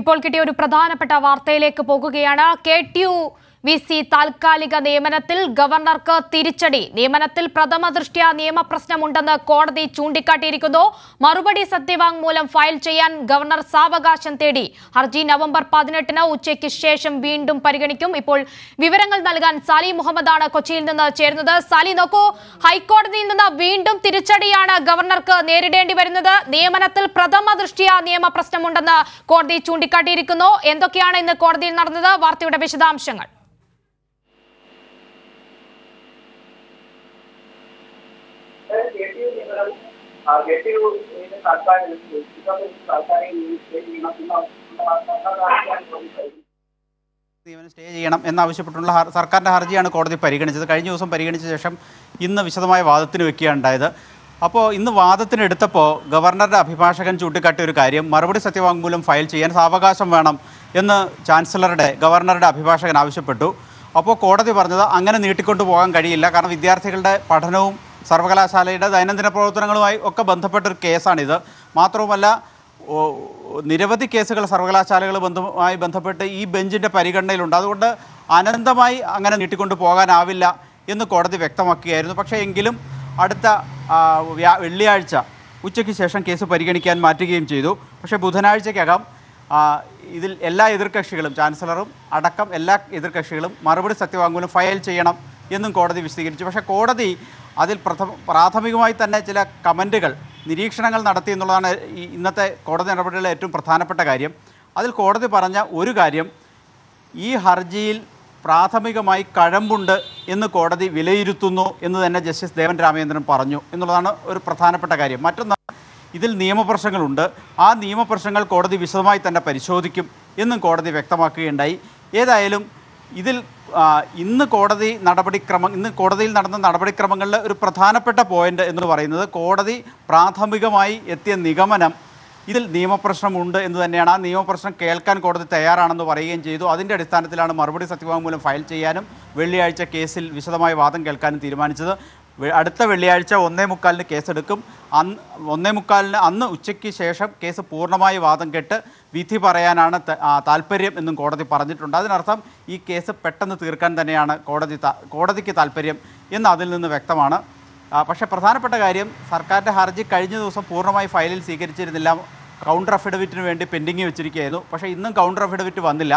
ഇപ്പോൾ കിട്ടിയ ഒരു പ്രധാനപ്പെട്ട വാർത്തയിലേക്ക് പോകുകയാണ് K T U V C താൽക്കാലിക നിയമനത്തിൽ ഗവർണർക്ക് തിരിച്ചടി നിയമനത്തിൽ പ്രഥമ ദൃഷ്ട്യാ നിയമപ്രശ്നമുണ്ടെന്ന് കോടതി ചൂണ്ടിക്കാട്ടിയിരിക്കുന്നു മറുപടി സത്യവാങ്മൂലം ഫയൽ ചെയ്യാൻ ഗവർണർ സാവകാശം തേടി ഹർജി നവംബർ പതിനെട്ടിന് ഉച്ചയ്ക്ക് ശേഷം വീണ്ടും പരിഗണിക്കും ഇപ്പോൾ വിവരങ്ങൾ നൽകാൻ സാലി മുഹമ്മദാണ് കൊച്ചിയിൽ നിന്ന് ചേരുന്നത് സാലി നോക്കൂ ഹൈക്കോടതിയിൽ നിന്ന് വീണ്ടും തിരിച്ചടിയാണ് ഗവർണർക്ക് നേരിടേണ്ടി വരുന്നത് നിയമനത്തിൽ പ്രഥമ ദൃഷ്ട്യാ നിയമപ്രശ്നമുണ്ടെന്ന് കോടതി ചൂണ്ടിക്കാട്ടിയിരിക്കുന്നു എന്തൊക്കെയാണ് ഇന്ന് കോടതിയിൽ നടന്നത് വാർത്തയുടെ വിശദാംശങ്ങൾ സ്റ്റേ ചെയ്യണം സ്റ്റേ ചെയ്യണം എന്നാവശ്യപ്പെട്ടുള്ള സർക്കാരിൻ്റെ ഹർജിയാണ് കോടതി പരിഗണിച്ചത് കഴിഞ്ഞ ദിവസം പരിഗണിച്ച ശേഷം ഇന്ന് വിശദമായ വാദത്തിന് വെക്കുകയുണ്ടായത് അപ്പോൾ ഇന്ന് വാദത്തിനെടുത്തപ്പോൾ ഗവർണറുടെ അഭിഭാഷകൻ ചൂണ്ടിക്കാട്ടിയ ഒരു കാര്യം മറുപടി സത്യവാങ്മൂലം ഫയൽ ചെയ്യാൻ സാവകാശം വേണം എന്ന് ചാൻസലറുടെ ഗവർണറുടെ അഭിഭാഷകൻ ആവശ്യപ്പെട്ടു അപ്പോൾ കോടതി പറഞ്ഞത് അങ്ങനെ നീട്ടിക്കൊണ്ടു പോകാൻ കഴിയില്ല കാരണം വിദ്യാർത്ഥികളുടെ പഠനവും സർവകലാശാലയുടെ ദൈനംദിന പ്രവർത്തനങ്ങളുമായി ഒക്കെ ബന്ധപ്പെട്ടൊരു കേസാണിത് മാത്രവുമല്ല നിരവധി കേസുകൾ സർവകലാശാലകൾ ബന്ധമായി ബന്ധപ്പെട്ട് ഈ ബെഞ്ചിൻ്റെ പരിഗണനയിലുണ്ട് അതുകൊണ്ട് അനന്തമായി അങ്ങനെ നീട്ടിക്കൊണ്ട് പോകാനാവില്ല എന്ന് കോടതി വ്യക്തമാക്കുകയായിരുന്നു പക്ഷേ എങ്കിലും അടുത്ത വെള്ളിയാഴ്ച ഉച്ചയ്ക്ക് ശേഷം കേസ് പരിഗണിക്കാൻ മാറ്റുകയും ചെയ്തു പക്ഷേ ബുധനാഴ്ചയ്ക്കകം ഇതിൽ എല്ലാ എതിർകക്ഷികളും ചാൻസലറും അടക്കം എല്ലാ എതിർകക്ഷികളും മറുപടി സത്യവാങ്മൂലം ഫയൽ ചെയ്യണം എന്നും കോടതി വിശദീകരിച്ചു പക്ഷേ കോടതി അതിൽ പ്രാഥമികമായി തന്നെ ചില കമൻറ്റുകൾ നിരീക്ഷണങ്ങൾ നടത്തി എന്നുള്ളതാണ് ഇന്നത്തെ കോടതി നടപടികളിലെ ഏറ്റവും പ്രധാനപ്പെട്ട കാര്യം അതിൽ കോടതി പറഞ്ഞ ഒരു കാര്യം ഈ ഹർജിയിൽ പ്രാഥമികമായി കഴമ്പുണ്ട് എന്ന് കോടതി വിലയിരുത്തുന്നു എന്ന് തന്നെ ജസ്റ്റിസ് ദേവൻ രാമേന്ദ്രൻ പറഞ്ഞു എന്നുള്ളതാണ് ഒരു പ്രധാനപ്പെട്ട കാര്യം മറ്റൊന്ന് ഇതിൽ നിയമപ്രശ്നങ്ങളുണ്ട് ആ നിയമപ്രശ്നങ്ങൾ കോടതി വിശദമായി തന്നെ പരിശോധിക്കും എന്നും കോടതി വ്യക്തമാക്കുകയുണ്ടായി ഏതായാലും ഇതിൽ ഇന്ന് കോടതി നടപടിക്രമം ഇന്ന് കോടതിയിൽ നടന്ന നടപടിക്രമങ്ങളിൽ ഒരു പ്രധാനപ്പെട്ട പോയിന്റ് എന്ന് പറയുന്നത് കോടതി പ്രാഥമികമായി എത്തിയ നിഗമനം ഇതിൽ നിയമപ്രശ്നമുണ്ട് എന്ന് തന്നെയാണ് ആ നിയമപ്രശ്നം കേൾക്കാൻ കോടതി തയ്യാറാണെന്ന് പറയുകയും ചെയ്തു അതിൻ്റെ അടിസ്ഥാനത്തിലാണ് മറുപടി സത്യവാങ്മൂലം ഫയൽ ചെയ്യാനും വെള്ളിയാഴ്ച കേസിൽ വിശദമായ വാദം കേൾക്കാനും തീരുമാനിച്ചത് അടുത്ത വെള്ളിയാഴ്ച ഒന്നേ മുക്കാലിന് കേസെടുക്കും അന്ന് ഒന്നേ മുക്കാലിന് അന്ന് ഉച്ചയ്ക്ക് ശേഷം കേസ് പൂർണ്ണമായി വാദം കേട്ട് വിധി പറയാനാണ് താല്പര്യം എന്നും കോടതി പറഞ്ഞിട്ടുണ്ട് അതിനർത്ഥം ഈ കേസ് പെട്ടെന്ന് തീർക്കാൻ തന്നെയാണ് കോടതി കോടതിക്ക് താല്പര്യം എന്ന് അതിൽ നിന്ന് വ്യക്തമാണ് പക്ഷേ പ്രധാനപ്പെട്ട കാര്യം സർക്കാരിൻ്റെ ഹർജി കഴിഞ്ഞ ദിവസം പൂർണ്ണമായി ഫയലിൽ സ്വീകരിച്ചിരുന്നില്ല കൗണ്ടർ അഫിഡവിറ്റിന് വേണ്ടി പെൻഡിങ് വെച്ചിരിക്കുകയായിരുന്നു പക്ഷേ ഇന്നും കൗണ്ടർ അഫിഡവിറ്റ് വന്നില്ല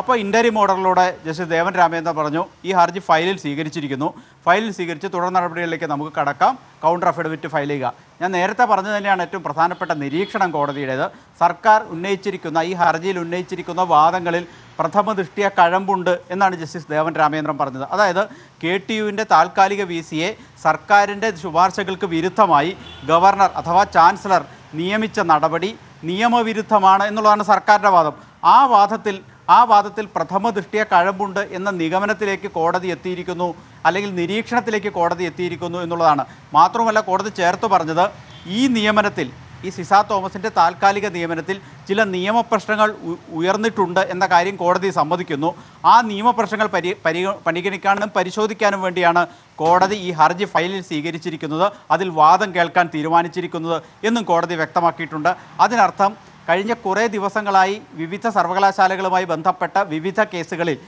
അപ്പോൾ ഇൻ്റർവ്യൂ ഓർഡറിലൂടെ ജസ്റ്റിസ് ദേവൻ രാമേന്ദ്ര പറഞ്ഞു ഈ ഹർജി ഫയലിൽ സ്വീകരിച്ചിരിക്കുന്നു ഫയലിൽ സ്വീകരിച്ച് തുടർ നടപടികളിലേക്ക് നമുക്ക് കടക്കാം കൗണ്ടർ അഫിഡവിറ്റ് ഫയൽ ചെയ്യുക ഞാൻ നേരത്തെ പറഞ്ഞു തന്നെയാണ് ഏറ്റവും പ്രധാനപ്പെട്ട നിരീക്ഷണം കോടതിയുടേത് സർക്കാർ ഉന്നയിച്ചിരിക്കുന്ന ഈ ഹർജിയിൽ ഉന്നയിച്ചിരിക്കുന്ന വാദങ്ങളിൽ പ്രഥമ ദൃഷ്ടിയ കഴമ്പുണ്ട് എന്നാണ് ജസ്റ്റിസ് ദേവൻ രാമേന്ദ്രൻ പറഞ്ഞത് അതായത് കെ ടി യുവിൻ്റെ താൽക്കാലിക വി സിയെ സർക്കാരിൻ്റെ ശുപാർശകൾക്ക് വിരുദ്ധമായി ഗവർണർ അഥവാ ചാൻസലർ നിയമിച്ച നടപടി നിയമവിരുദ്ധമാണ് എന്നുള്ളതാണ് സർക്കാരിൻ്റെ വാദം ആ വാദത്തിൽ ആ വാദത്തിൽ പ്രഥമ ദൃഷ്ടിയ കഴമ്പുണ്ട് എന്ന നിഗമനത്തിലേക്ക് കോടതി എത്തിയിരിക്കുന്നു അല്ലെങ്കിൽ നിരീക്ഷണത്തിലേക്ക് കോടതി എത്തിയിരിക്കുന്നു എന്നുള്ളതാണ് മാത്രമല്ല കോടതി ചേർത്ത് പറഞ്ഞത് ഈ നിയമനത്തിൽ ഈ സിസ തോമസിൻ്റെ താൽക്കാലിക നിയമനത്തിൽ ചില നിയമപ്രശ്നങ്ങൾ ഉയർന്നിട്ടുണ്ട് എന്ന കാര്യം കോടതി സമ്മതിക്കുന്നു ആ നിയമപ്രശ്നങ്ങൾ പരി പരി പരിഗണിക്കാനും പരിശോധിക്കാനും വേണ്ടിയാണ് കോടതി ഈ ഹർജി ഫയലിൽ സ്വീകരിച്ചിരിക്കുന്നത് അതിൽ വാദം കേൾക്കാൻ തീരുമാനിച്ചിരിക്കുന്നത് എന്നും കോടതി വ്യക്തമാക്കിയിട്ടുണ്ട് അതിനർത്ഥം കഴിഞ്ഞ കുറേ ദിവസങ്ങളായി വിവിധ സർവകലാശാലകളുമായി ബന്ധപ്പെട്ട വിവിധ കേസുകളിൽ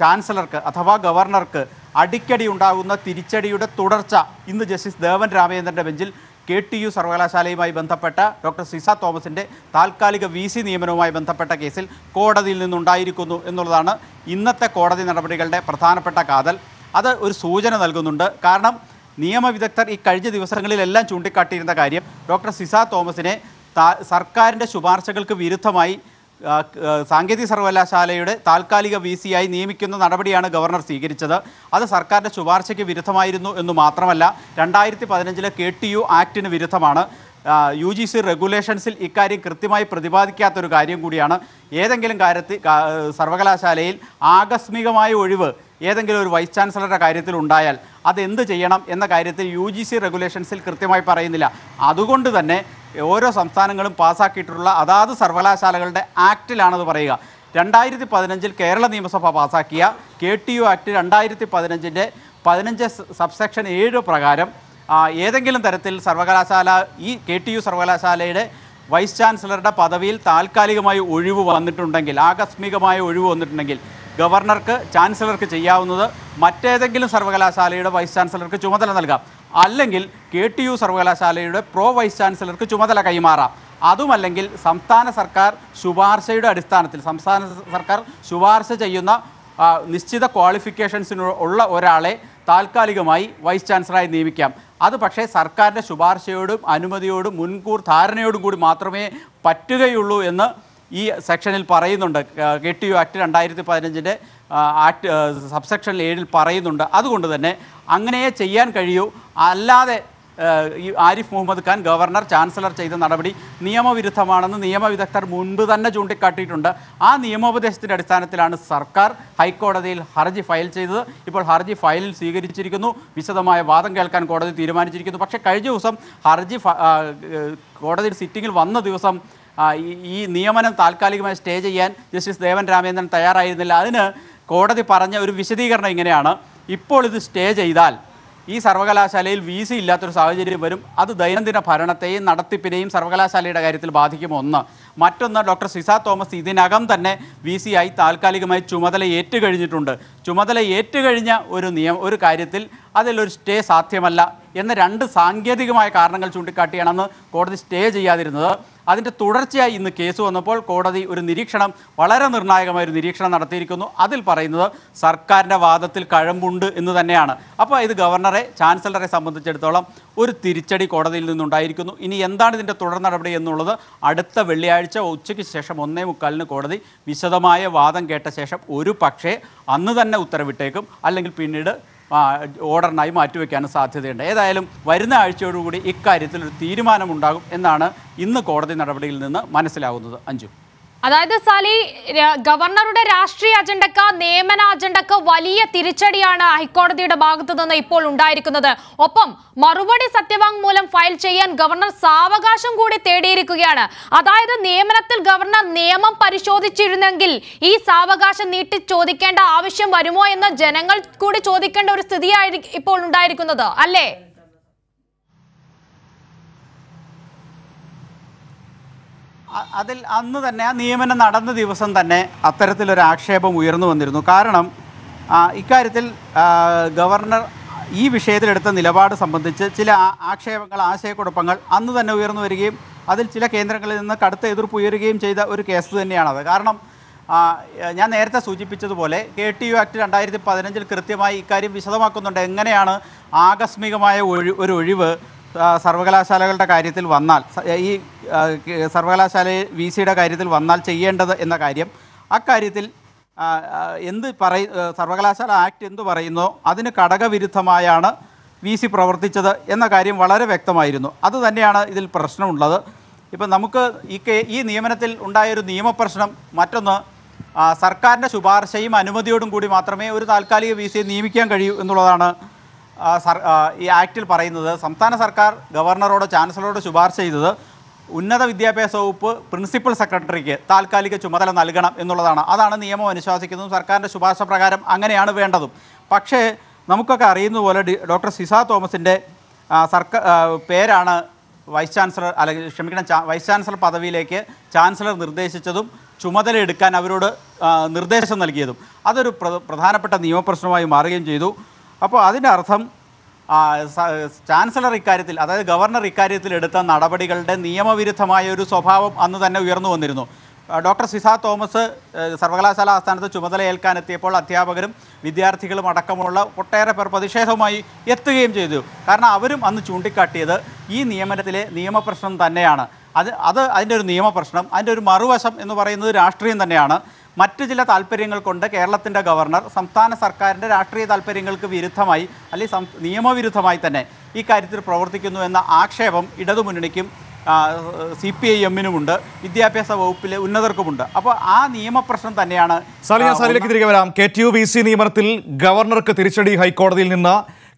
ചാൻസലർക്ക് അഥവാ ഗവർണർക്ക് അടിക്കടി ഉണ്ടാകുന്ന തിരിച്ചടിയുടെ തുടർച്ച ഇന്ന് ജസ്റ്റിസ് ദേവൻ രാമചന്ദ്രൻ്റെ ബെഞ്ചിൽ കെ ടി യു സർവകലാശാലയുമായി ബന്ധപ്പെട്ട ഡോക്ടർ സിസ തോമസിൻ്റെ താൽക്കാലിക വി സി നിയമനവുമായി ബന്ധപ്പെട്ട കേസിൽ കോടതിയിൽ നിന്നുണ്ടായിരിക്കുന്നു എന്നുള്ളതാണ് ഇന്നത്തെ കോടതി നടപടികളുടെ പ്രധാനപ്പെട്ട കാതൽ അത് ഒരു സൂചന നൽകുന്നുണ്ട് കാരണം നിയമവിദഗ്ധർ ഈ കഴിഞ്ഞ ദിവസങ്ങളിലെല്ലാം ചൂണ്ടിക്കാട്ടിയിരുന്ന കാര്യം ഡോക്ടർ സിസ തോമസിനെ സർക്കാരിൻ്റെ ശുപാർശകൾക്ക് വിരുദ്ധമായി സാങ്കേതിക സർവകലാശാലയുടെ താൽക്കാലിക വി സിയായി നിയമിക്കുന്ന നടപടിയാണ് ഗവർണർ സ്വീകരിച്ചത് അത് സർക്കാരിൻ്റെ ശുപാർശയ്ക്ക് വിരുദ്ധമായിരുന്നു എന്ന് മാത്രമല്ല രണ്ടായിരത്തി പതിനഞ്ചിലെ കെ ടി യു ആക്ടിന് വിരുദ്ധമാണ് യു ജി സി റെഗുലേഷൻസിൽ ഇക്കാര്യം കൃത്യമായി പ്രതിപാദിക്കാത്തൊരു കാര്യം കൂടിയാണ് ഏതെങ്കിലും കാര്യത്തിൽ സർവകലാശാലയിൽ ആകസ്മികമായ ഒഴിവ് ഏതെങ്കിലും ഒരു വൈസ് ചാൻസലറുടെ കാര്യത്തിൽ ഉണ്ടായാൽ അതെന്ത് ചെയ്യണം എന്ന കാര്യത്തിൽ യു ജി സി റെഗുലേഷൻസിൽ കൃത്യമായി പറയുന്നില്ല അതുകൊണ്ട് തന്നെ ഓരോ സംസ്ഥാനങ്ങളും പാസ്സാക്കിയിട്ടുള്ള അതാത് സർവകലാശാലകളുടെ ആക്റ്റിലാണത് പറയുക രണ്ടായിരത്തി പതിനഞ്ചിൽ കേരള നിയമസഭ പാസാക്കിയ കെ ടി യു ആക്ട് രണ്ടായിരത്തി പതിനഞ്ചിൻ്റെ പതിനഞ്ച് സബ്സെക്ഷൻ ഏഴ് പ്രകാരം ഏതെങ്കിലും തരത്തിൽ സർവകലാശാല ഈ കെ ടി യു സർവകലാശാലയുടെ വൈസ് ചാൻസലറുടെ പദവിയിൽ താൽക്കാലികമായി ഒഴിവ് വന്നിട്ടുണ്ടെങ്കിൽ ആകസ്മികമായ ഒഴിവ് വന്നിട്ടുണ്ടെങ്കിൽ ഗവർണർക്ക് ചാൻസലർക്ക് ചെയ്യാവുന്നത് മറ്റേതെങ്കിലും സർവകലാശാലയുടെ വൈസ് ചാൻസലർക്ക് ചുമതല നൽകാം അല്ലെങ്കിൽ കെ ടി യു സർവകലാശാലയുടെ പ്രോ വൈസ് ചാൻസലർക്ക് ചുമതല കൈമാറാം അതുമല്ലെങ്കിൽ സംസ്ഥാന സർക്കാർ ശുപാർശയുടെ അടിസ്ഥാനത്തിൽ സംസ്ഥാന സർക്കാർ ശുപാർശ ചെയ്യുന്ന നിശ്ചിത ക്വാളിഫിക്കേഷൻസിന് ഉള്ള ഒരാളെ താൽക്കാലികമായി വൈസ് ചാൻസലറായി നിയമിക്കാം അത് പക്ഷേ സർക്കാരിൻ്റെ ശുപാർശയോടും അനുമതിയോടും മുൻകൂർ ധാരണയോടും കൂടി മാത്രമേ പറ്റുകയുള്ളൂ എന്ന് ഈ സെക്ഷനിൽ പറയുന്നുണ്ട് കെ ടി യു ആക്ട് രണ്ടായിരത്തി പതിനഞ്ചിൻ്റെ ആക്ട് സബ്സെക്ഷൻ ഏഴിൽ പറയുന്നുണ്ട് അതുകൊണ്ട് തന്നെ അങ്ങനെ ചെയ്യാൻ കഴിയൂ അല്ലാതെ ഈ ആരിഫ് മുഹമ്മദ് ഖാൻ ഗവർണർ ചാൻസലർ ചെയ്ത നടപടി നിയമവിരുദ്ധമാണെന്ന് നിയമവിദഗ്ധർ മുൻപ് തന്നെ ചൂണ്ടിക്കാട്ടിയിട്ടുണ്ട് ആ നിയമോപദേശത്തിൻ്റെ അടിസ്ഥാനത്തിലാണ് സർക്കാർ ഹൈക്കോടതിയിൽ ഹർജി ഫയൽ ചെയ്തത് ഇപ്പോൾ ഹർജി ഫയലിൽ സ്വീകരിച്ചിരിക്കുന്നു വിശദമായ വാദം കേൾക്കാൻ കോടതി തീരുമാനിച്ചിരിക്കുന്നു പക്ഷേ കഴിഞ്ഞ ദിവസം ഹർജി കോടതിയുടെ സിറ്റിങ്ങിൽ വന്ന ദിവസം ഈ നിയമനം താൽക്കാലികമായി സ്റ്റേ ചെയ്യാൻ ജസ്റ്റിസ് ദേവൻ രാമേന്ദ്രൻ തയ്യാറായിരുന്നില്ല അതിന് കോടതി പറഞ്ഞ ഒരു വിശദീകരണം ഇങ്ങനെയാണ് ഇപ്പോൾ ഇത് സ്റ്റേ ചെയ്താൽ ഈ സർവകലാശാലയിൽ വി സി ഇല്ലാത്തൊരു സാഹചര്യം വരും അത് ദൈനംദിന ഭരണത്തെയും നടത്തിപ്പിനെയും സർവകലാശാലയുടെ കാര്യത്തിൽ ബാധിക്കും ഒന്ന് മറ്റൊന്ന് ഡോക്ടർ സിസ തോമസ് ഇതിനകം തന്നെ വി സി ആയി താൽക്കാലികമായി ചുമതല ഏറ്റുകഴിഞ്ഞിട്ടുണ്ട് ചുമതല ഏറ്റുകഴിഞ്ഞ ഒരു നിയമ ഒരു കാര്യത്തിൽ അതിലൊരു സ്റ്റേ സാധ്യമല്ല എന്ന രണ്ട് സാങ്കേതികമായ കാരണങ്ങൾ ചൂണ്ടിക്കാട്ടിയാണെന്ന് കോടതി സ്റ്റേ ചെയ്യാതിരുന്നത് അതിൻ്റെ തുടർച്ചയായി ഇന്ന് കേസ് വന്നപ്പോൾ കോടതി ഒരു നിരീക്ഷണം വളരെ നിർണായകമായ ഒരു നിരീക്ഷണം നടത്തിയിരിക്കുന്നു അതിൽ പറയുന്നത് സർക്കാരിൻ്റെ വാദത്തിൽ കഴമ്പുണ്ട് എന്ന് തന്നെയാണ് അപ്പോൾ ഇത് ഗവർണറെ ചാൻസലറെ സംബന്ധിച്ചിടത്തോളം ഒരു തിരിച്ചടി കോടതിയിൽ നിന്നുണ്ടായിരിക്കുന്നു ഇനി എന്താണ് ഇതിൻ്റെ തുടർ നടപടി എന്നുള്ളത് അടുത്ത വെള്ളിയാഴ്ച ഉച്ചയ്ക്ക് ശേഷം ഒന്നേ മുക്കാലിന് കോടതി വിശദമായ വാദം കേട്ട ശേഷം ഒരു പക്ഷേ അന്ന് തന്നെ ഉത്തരവിട്ടേക്കും അല്ലെങ്കിൽ പിന്നീട് ഓർഡറിനായി മാറ്റിവെക്കാനും സാധ്യതയുണ്ട് ഏതായാലും വരുന്ന ആഴ്ചയോടുകൂടി ഇക്കാര്യത്തിൽ ഒരു തീരുമാനമുണ്ടാകും എന്നാണ് ഇന്ന് കോടതി നടപടിയിൽ നിന്ന് മനസ്സിലാകുന്നത് അഞ്ചു അതായത് സാലി ഗവർണറുടെ രാഷ്ട്രീയ അജണ്ടക്ക് നിയമന അജണ്ടക്ക് വലിയ തിരിച്ചടിയാണ് ഹൈക്കോടതിയുടെ ഭാഗത്തു നിന്ന് ഇപ്പോൾ ഉണ്ടായിരിക്കുന്നത് ഒപ്പം മറുപടി സത്യവാങ്മൂലം ഫയൽ ചെയ്യാൻ ഗവർണർ സാവകാശം കൂടി തേടിയിരിക്കുകയാണ് അതായത് നിയമനത്തിൽ ഗവർണർ നിയമം പരിശോധിച്ചിരുന്നെങ്കിൽ ഈ സാവകാശം നീട്ടി ചോദിക്കേണ്ട ആവശ്യം വരുമോ എന്ന് ജനങ്ങൾ കൂടി ചോദിക്കേണ്ട ഒരു സ്ഥിതിയായിരിക്കും ഇപ്പോൾ ഉണ്ടായിരിക്കുന്നത് അല്ലേ അതിൽ അന്ന് തന്നെ ആ നിയമനം നടന്ന ദിവസം തന്നെ അത്തരത്തിലൊരു ആക്ഷേപം ഉയർന്നു വന്നിരുന്നു കാരണം ഇക്കാര്യത്തിൽ ഗവർണർ ഈ വിഷയത്തിലെടുത്ത നിലപാട് സംബന്ധിച്ച് ചില ആക്ഷേപങ്ങൾ ആശയക്കുഴപ്പങ്ങൾ അന്ന് തന്നെ ഉയർന്നു വരികയും അതിൽ ചില കേന്ദ്രങ്ങളിൽ നിന്ന് കടുത്ത എതിർപ്പ് ഉയരുകയും ചെയ്ത ഒരു കേസ് തന്നെയാണത് കാരണം ഞാൻ നേരത്തെ സൂചിപ്പിച്ചതുപോലെ കെ ടി യു ആക്ട് രണ്ടായിരത്തി പതിനഞ്ചിൽ കൃത്യമായി ഇക്കാര്യം വിശദമാക്കുന്നുണ്ട് എങ്ങനെയാണ് ആകസ്മികമായ ഒഴി ഒരു ഒഴിവ് സർവകലാശാലകളുടെ കാര്യത്തിൽ വന്നാൽ ഈ സർവകലാശാല വി സിയുടെ കാര്യത്തിൽ വന്നാൽ ചെയ്യേണ്ടത് എന്ന കാര്യം അക്കാര്യത്തിൽ എന്ത് പറ സർവകലാശാല ആക്ട് എന്തു പറയുന്നോ അതിന് ഘടകവിരുദ്ധമായാണ് വി സി പ്രവർത്തിച്ചത് എന്ന കാര്യം വളരെ വ്യക്തമായിരുന്നു അതുതന്നെയാണ് ഇതിൽ പ്രശ്നമുള്ളത് ഇപ്പം നമുക്ക് ഈ ഈ നിയമനത്തിൽ ഉണ്ടായൊരു നിയമപ്രശ്നം മറ്റൊന്ന് സർക്കാരിൻ്റെ ശുപാർശയും അനുമതിയോടും കൂടി മാത്രമേ ഒരു താൽക്കാലിക വി സിയെ നിയമിക്കാൻ കഴിയൂ എന്നുള്ളതാണ് ഈ ആക്ടിൽ പറയുന്നത് സംസ്ഥാന സർക്കാർ ഗവർണറോട് ചാൻസലറോട് ശുപാർശ ചെയ്തത് ഉന്നത വിദ്യാഭ്യാസ വകുപ്പ് പ്രിൻസിപ്പൽ സെക്രട്ടറിക്ക് താൽക്കാലിക ചുമതല നൽകണം എന്നുള്ളതാണ് അതാണ് നിയമം അനുശാസിക്കുന്നതും സർക്കാരിൻ്റെ ശുപാർശ പ്രകാരം അങ്ങനെയാണ് വേണ്ടതും പക്ഷേ നമുക്കൊക്കെ അറിയുന്ന പോലെ ഡോക്ടർ സിസ തോമസിൻ്റെ സർക്കാർ പേരാണ് വൈസ് ചാൻസലർ അല്ലെങ്കിൽ ക്ഷമിക്കണം വൈസ് ചാൻസലർ പദവിയിലേക്ക് ചാൻസലർ നിർദ്ദേശിച്ചതും ചുമതല എടുക്കാൻ അവരോട് നിർദ്ദേശം നൽകിയതും അതൊരു പ്രധാനപ്പെട്ട നിയമപ്രശ്നമായി മാറുകയും ചെയ്തു അപ്പോൾ അതിൻ്റെ അർത്ഥം ചാൻസലർ ഇക്കാര്യത്തിൽ അതായത് ഗവർണർ ഇക്കാര്യത്തിൽ എടുത്ത നടപടികളുടെ നിയമവിരുദ്ധമായ ഒരു സ്വഭാവം അന്ന് തന്നെ ഉയർന്നു വന്നിരുന്നു ഡോക്ടർ സിസ തോമസ് സർവകലാശാല ആസ്ഥാനത്ത് ചുമതല ഏൽക്കാനെത്തിയപ്പോൾ അധ്യാപകരും വിദ്യാർത്ഥികളും അടക്കമുള്ള ഒട്ടേറെ പേർ പ്രതിഷേധവുമായി എത്തുകയും ചെയ്തു കാരണം അവരും അന്ന് ചൂണ്ടിക്കാട്ടിയത് ഈ നിയമനത്തിലെ നിയമപ്രശ്നം തന്നെയാണ് അത് അത് അതിൻ്റെ ഒരു നിയമപ്രശ്നം അതിൻ്റെ ഒരു മറുവശം എന്ന് പറയുന്നത് രാഷ്ട്രീയം തന്നെയാണ് മറ്റു ചില താല്പര്യങ്ങൾ കൊണ്ട് കേരളത്തിൻ്റെ ഗവർണർ സംസ്ഥാന സർക്കാരിൻ്റെ രാഷ്ട്രീയ താല്പര്യങ്ങൾക്ക് വിരുദ്ധമായി അല്ലെങ്കിൽ നിയമവിരുദ്ധമായി തന്നെ ഈ കാര്യത്തിൽ പ്രവർത്തിക്കുന്നു എന്ന ആക്ഷേപം ഇടതുമുന്നണിക്കും സി പി ഐ എമ്മിനുമുണ്ട് വിദ്യാഭ്യാസ വകുപ്പിലെ ഉന്നതർക്കുമുണ്ട് അപ്പോൾ ആ നിയമപ്രശ്നം തന്നെയാണ് സാറിലേക്ക് തിരികെ വരാം K T U V C നിയമനത്തിൽ ഗവർണർക്ക് തിരിച്ചടി ഹൈക്കോടതിയിൽ നിന്ന്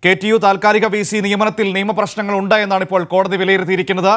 കെ ടി യു താൽക്കാലിക വി സി നിയമനത്തിൽ നിയമപ്രശ്നങ്ങൾ ഉണ്ട് എന്നാണ് ഇപ്പോൾ കോടതി വിലയിരുത്തിയിരിക്കുന്നത്